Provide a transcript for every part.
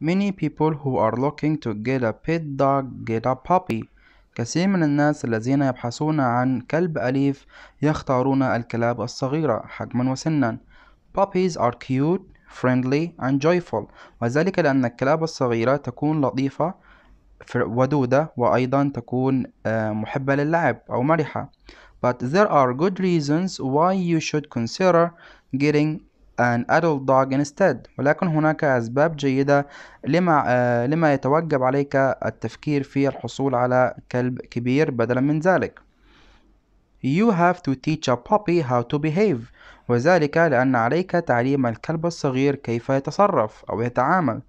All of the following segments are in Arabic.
many people who are looking to get a pet dog get a puppy كثير من الناس الذين يبحثون عن كلب أليف يختارون الكلاب الصغيرة حجما وسنا Puppies are cute, friendly and joyful وذلك لأن الكلاب الصغيرة تكون لطيفة ودودة وأيضا تكون محبة للعب أو مرحة But there are good reasons why you should consider getting an adult dog instead ولكن هناك أسباب جيدة لما, آه، لما يتوجب عليك التفكير في الحصول على كلب كبير بدلا من ذلك You have to teach a puppy how to behave وذلك لأن عليك تعليم الكلب الصغير كيف يتصرف أو يتعامل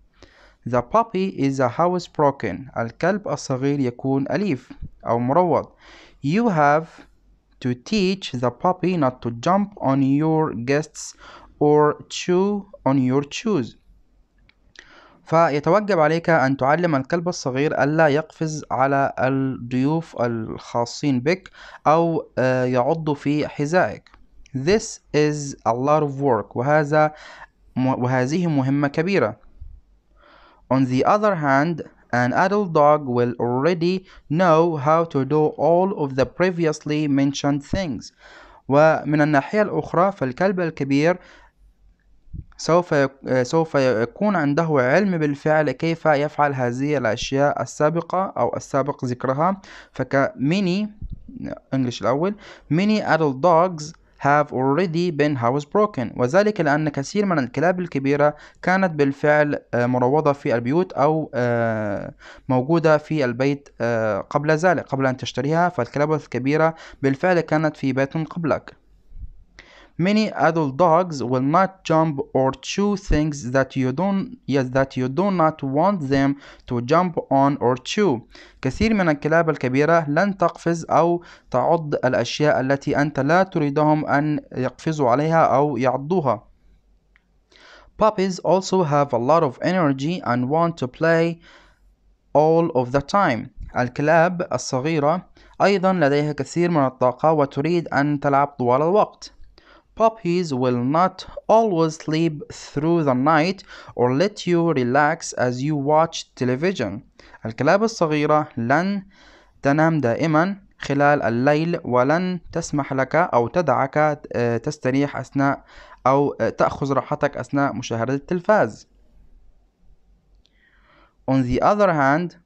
The puppy is a house broken الكلب الصغير يكون أليف أو مروض You have to teach the puppy not to jump on your guests or chew on your shoes فيتوجب عليك أن تعلم الكلب الصغير ألا يقفز على الضيوف الخاصين بك أو يعض في حذائك This is a lot of work وهذا وهذه مهمة كبيرة On the other hand an adult dog will already know how to do all of the previously mentioned things ومن الناحية الأخرى فالكلب الكبير سوف آه، سوف يكون عنده علم بالفعل كيف يفعل هذه الأشياء السابقة أو السابق ذكرها فكميني English الأول many adult dogs have already been housebroken وذلك لأن كثير من الكلاب الكبيرة كانت بالفعل آه، مروضة في البيوت أو آه، موجودة في البيت قبل ذلك قبل أن تشتريها فالكلاب الكبيرة بالفعل كانت في بيت قبلك many adult dogs will not jump or chew things that you don't yes, that you do not want them to jump on or chew كثير من الكلاب الكبيرة لن تقفز أو تعض الأشياء التي أنت لا تريدهم أن يقفزوا عليها أو يعضوها Puppies also have a lot of energy and want to play all of the time الكلاب الصغيرة أيضا لديها كثير من الطاقة وتريد أن تلعب طوال الوقت Puppies will not always sleep through the night or let you relax as you watch television. الكلاب الصغيرة لن تنام دائما خلال الليل ولن تسمح لك أو تدعك تستريح أثناء أو تأخذ راحتك أثناء مشاهدة التلفاز. On the other hand,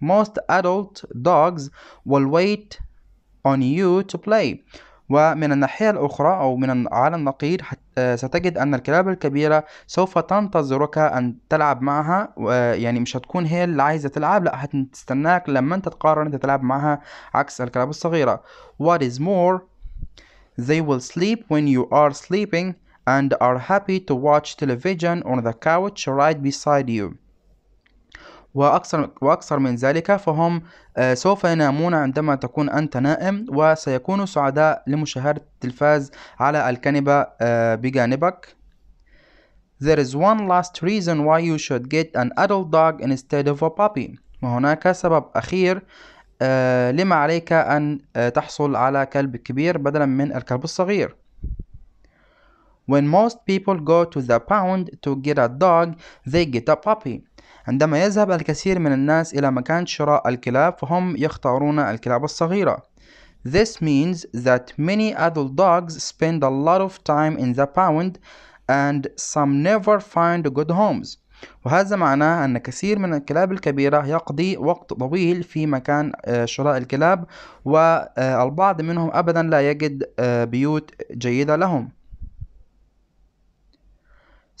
most adult dogs will wait on you to play. ومن الناحية الأخرى أو من على النقيض آه، ستجد أن الكلاب الكبيرة سوف تنتظرك أن تلعب معها آه، يعني مش هتكون هي اللي عايزة تلعب لا هتستناك لما أنت تقرر أنت تلعب معها عكس الكلاب الصغيرة What is more They will sleep when you are sleeping and are happy to watch television on the couch right beside you وأكثر, وأكثر من ذلك فهم آه، سوف ينامون عندما تكون أنت نائم وسيكونوا سعداء لمشاهدة التلفاز على الكنبة آه، بجانبك There is one last reason why you should get an adult dog instead of a puppy وهناك سبب أخير آه، لما عليك أن تحصل على كلب كبير بدلا من الكلب الصغير When most people go to the pound to get a dog, they get a puppy. عندما يذهب الكثير من الناس إلى مكان شراء الكلاب فهم يختارون الكلاب الصغيرة This means that many adult dogs spend a lot of time in the pound and some never find good homes وهذا معناه أن كثير من الكلاب الكبيرة يقضي وقت طويل في مكان آه، شراء الكلاب والبعض منهم أبدا لا يجد آه، بيوت جيدة لهم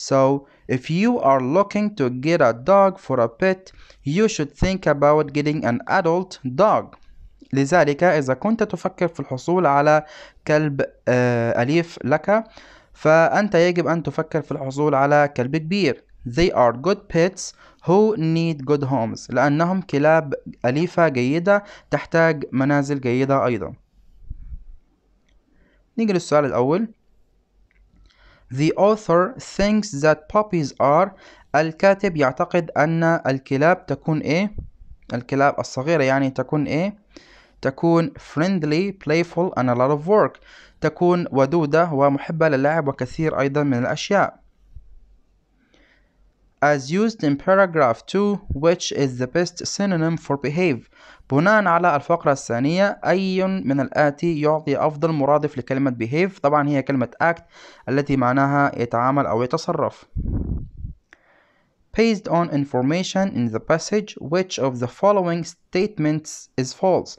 So, if you are looking to get a dog for a pet, you should think about getting an adult dog. لذلك إذا كنت تفكر في الحصول على كلب آه، أليف لك فأنت يجب أن تفكر في الحصول على كلب كبير They are good pets who need good homes لأنهم كلاب أليفة جيدة تحتاج منازل جيدة أيضا نيجي للسؤال الأول The author thinks that puppies are الكاتب يعتقد أن الكلاب تكون إيه الكلاب الصغيرة يعني تكون إيه تكون friendly playful and a lot of work تكون ودودة ومحبة للعب وكثير أيضا من الأشياء as used in paragraph 2 which is the best synonym for behave بناء على الفقرة الثانية أي من الآتي يعطي أفضل مرادف لكلمة behave طبعا هي كلمة act التي معناها يتعامل أو يتصرف Based on information in the passage which of the following statements is false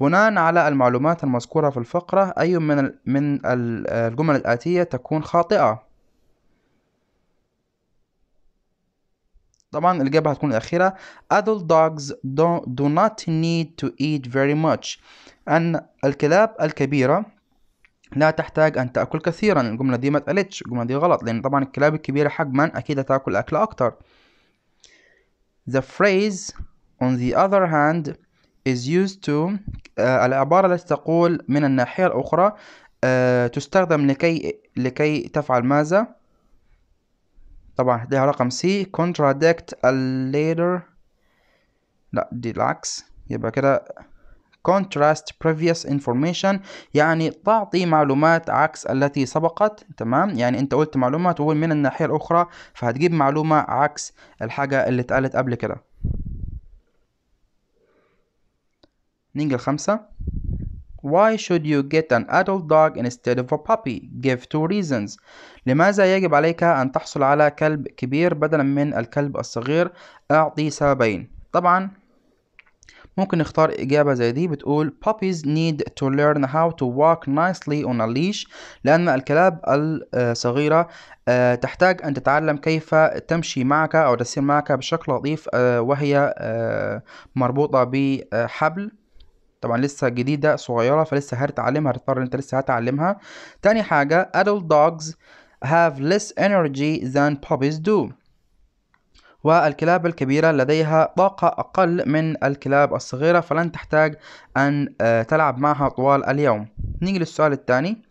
بناء على المعلومات المذكورة في الفقرة أي من, من الجمل الآتية تكون خاطئة طبعا الإجابة هتكون الأخيرة adult dogs do, do not need to eat very much أن الكلاب الكبيرة لا تحتاج أن تأكل كثيرا الجملة دي ما تقلتش الجملة دي غلط لأن طبعا الكلاب الكبيرة حجما أكيد هتاكل أكل أكتر The phrase on the other hand is used to uh, العبارة التي تقول من الناحية الأخرى uh, تستخدم لكي لكي تفعل ماذا طبعا هديها رقم سي contradict a later لا دي العكس يبقى كده contrast previous information يعني تعطي معلومات عكس التي سبقت تمام يعني انت قلت معلومة تقول من الناحية الأخرى فهتجيب معلومة عكس الحاجة اللي اتقالت قبل كده نيجي لخمسة Why should you get an adult dog instead of a puppy? Give two reasons. لماذا يجب عليك أن تحصل على كلب كبير بدلا من الكلب الصغير؟ أعطي سببين. طبعا ممكن نختار إجابة زي دي بتقول puppies need to learn how to walk nicely on a leash لأن الكلاب الصغيرة آه، تحتاج أن تتعلم كيف تمشي معك أو تسير معك بشكل لطيف آه، وهي آه، مربوطة بحبل طبعا لسه جديده صغيره فلسه هتتعلمها هتضطر انت لسه هتعلمها تاني حاجه adult dogs have less energy than puppies do والكلاب الكبيرة لديها طاقة أقل من الكلاب الصغيرة فلن تحتاج أن آه، تلعب معها طوال اليوم نيجي للسؤال الثاني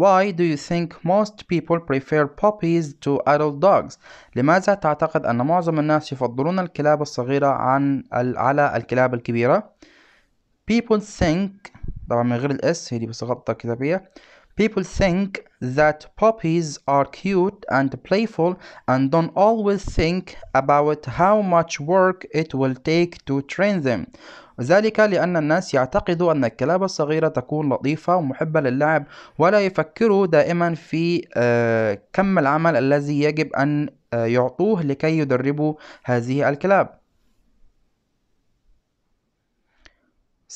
Why do you think most people prefer puppies to adult dogs? لماذا تعتقد أن معظم الناس يفضلون الكلاب الصغيرة عن على الكلاب الكبيرة؟ people think طبعا من غير الاس هي دي بس غلطة كتابية people think that puppies are cute and playful and don't always think about how much work it will take to train them ذلك لأن الناس يعتقدوا أن الكلاب الصغيرة تكون لطيفة ومحبة للعب ولا يفكروا دائما في آه، كم العمل الذي يجب أن آه، يعطوه لكي يدربوا هذه الكلاب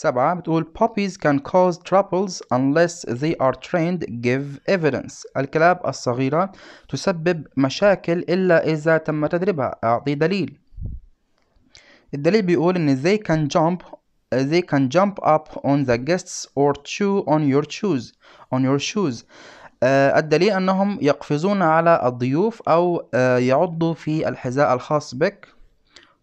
سبعة بتقول puppies can cause troubles unless they are trained give evidence الكلاب الصغيرة تسبب مشاكل إلا إذا تم تدريبها أعطي دليل الدليل بيقول إن they can jump they can jump up on the guests or chew on your shoes on your shoes آه الدليل أنهم يقفزون على الضيوف أو آه يعضوا في الحذاء الخاص بك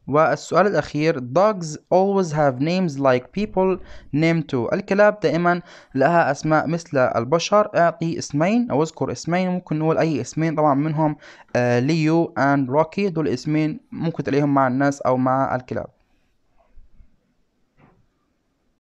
والسؤال الأخير dogs always have names like people name too الكلاب دائما لها أسماء مثل البشر أعطي اسمين أو اذكر اسمين ممكن نقول أي اسمين طبعا منهم آه، ليو and روكي دول اسمين ممكن تلاقيهم مع الناس أو مع الكلاب